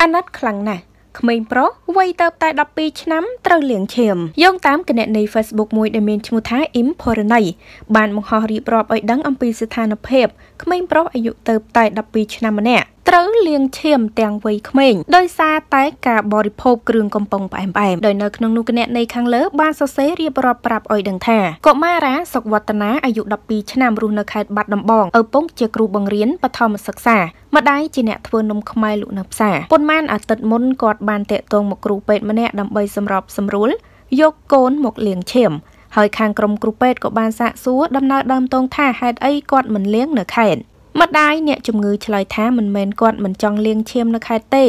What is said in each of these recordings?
អាណិតខ្លាំងណាស់ក្មេងប្រុសវ័យទៅតែ12ឆ្នាំត្រូវលាងឈាមយោងតាមគណនី Facebook មួយដែលមានឈ្មោះថា Im Phoranay បានបង្ហោះរៀបរាប់ឲ្យដឹងអំពីស្ថានភាពក្មេងប្រុសអាយុទៅតែ12ឆ្នាំម្នាក់ត្រូវលាងឈាមទាំងវ័យក្មេងដោយសារតែការបរិភោគគ្រឿងកំប៉ុងផ្អែមផ្អែមដោយនៅក្នុងនោះគណនីខាងលើបានសរសេររៀបរាប់ប្រាប់ឲ្យដឹងថាកុមារាសុកវឌ្ឍនាអាយុ12ឆ្នាំរស់នៅខេត្តបាត់ដំបងឪពុកជាគ្រូបង្រៀនបឋមសិក្សាម្ដាយជាអ្នកធ្វើនំខ្មែរលក់នៅផ្សារប៉ុន្មានអាទិត្យមុនគាត់បានតាក់ទងមកគ្រូពេទ្យម្នាក់ដើម្បីសម្របសម្រួលយកកូនមកលាងឈាមហើយខាងក្រុមគ្រូពេទ្យក៏បានសាកសួរដំណើរដើមតងថាហេតុអីគាត់មិនលាងនៅខេត្តម្ដាយអ្នកជំងឺឆ្លើយថាមិនមែនគាត់មិនចង់លាងឈាមនៅខេត្តទេ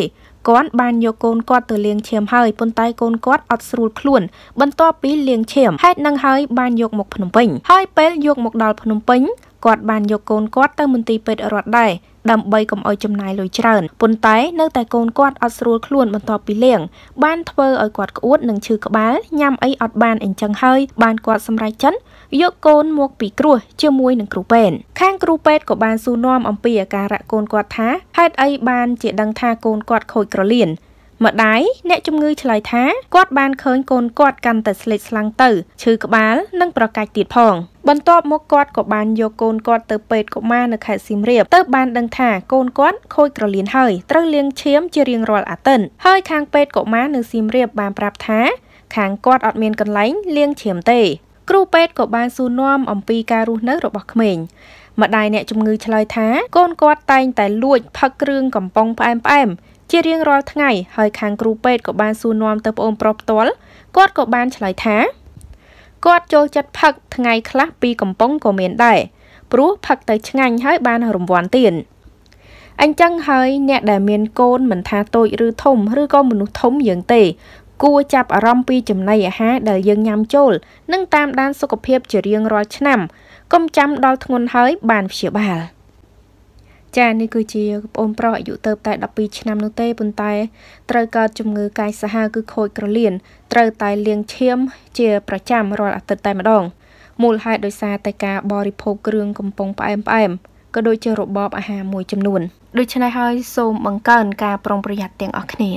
គាត់បានយកកូនគាត់ទៅលាងឈាមហើយប៉ុន្តែកូនគាត់អត់ស្រួលខ្លួន បន្ទាប់ពីលាងឈាមហេតុនឹងហើយបានយកមកភ្នំពេញហើយពេលយកមកដល់ភ្នំពេញគាត់បានយកកូនគាត់ទៅមន្ទីរពេទ្យរដ្ឋដែរដើម្បីកុំឲ្យចំណាយលុយច្រើនប៉ុន្តែ នៅតែកូនគាត់អត់ស្រួលខ្លួនបន្ទាប់ពីលាងបានធ្វើឲ្យគាត់ក្អួតនិងឈឺក្បាលញ៉ាំអីអត់បានអញ្ចឹងហើយបានគាត់សម្រេចចិត្តយកកូនមកពីគ្រោះជាមួយនឹងគ្រូពេទ្យខាងគ្រូពេទ្យក៏បានសួរនាំអំពីអាការៈកូនគាត់ថាហេតុអីបានជាដឹងថាកូនគាត់ខូចក្រលៀនម្ដាយអ្នកជំងឺឆ្លើយថាគាត់បានឃើញកូនគាត់កាន់តែស្លេកស្លាំងទៅឈឺក្បាលនិងប្រកាច់ទៀតផងបន្ទាប់មកគាត់ក៏បានយកកូនគាត់ទៅពេទ្យកុមារនៅខេត្តសៀមរាបទៅបានដឹងថាកូនគាត់ខូចក្រលៀនហើយត្រូវលាងឈាមជារៀងរាល់អាទិត្យហើយខាងពេទ្យកុមារនៅសៀមរាបបានប្រាប់ថាខាងគាត់អត់មានកន្លែងលាងឈាមទេគ្រូពេទ្យក៏បានសួរនាំអំពីការរស់នៅរបស់ក្មេងម្ដាយអ្នកជំងឺឆ្លើយថាកូនគាត់តែងតែលួចផឹកគ្រឿងកំប៉ុងផ្អែមផ្អែមជារៀងរាល់ថ្ងៃហើយខាងគ្រូពេទ្យក៏បានសួរនាំទៅប្អូនប្រុសផ្ទាល់គាត់ក៏បានឆ្លើយថាគាត់ចូលចិត្តផឹកថ្ងៃ ខ្លះពីកំប៉ុងក៏មានដែរព្រោះផឹកទៅឆ្ងាញ់ហើយបានរង្វាន់ទៀតអញ្ចឹងហើយអ្នកដែលមានកូនមិនថាតូចឬធំឬក៏មនុស្សធំយើងទេ គួរចាប់អារម្មណ៍ពីចំណីអាហារដែលយើងញ៉ាំចូលនិងតាមដានសុខភាពជារៀងរាល់ឆ្នាំកុំចាំដល់ធ្ងន់ហើយបានព្យាបាល។ចានេះគឺជាប្អូនប្រុសអាយុទៅតែ12ឆ្នាំនោះទេប៉ុន្តែត្រូវកើតជំងឺ កាយសាហាវគឺខូចក្រលៀនត្រូវតែលាងឈាម ជា ប្រចាំរាល់អាទិត្យតែម្ដងមូលហេតុដោយសារតែការបរិភោគគ្រឿងកំប៉ុងផ្អែមផ្អែមក៏ដូចជារបបអាហារមួយចំនួនដូច្នេះហើយសូមបង្កើនការប្រុងប្រយ័ត្នទាំងអស់គ្នា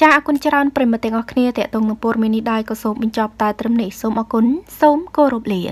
ចាអរគុណច្រើនប្រិមត្តទាំងអស់គ្នាតេតងនឹងពរមេនេះដែរក៏សូមបញ្ចប់តែត្រឹមនេះសូមអរគុណសូមគោរពលា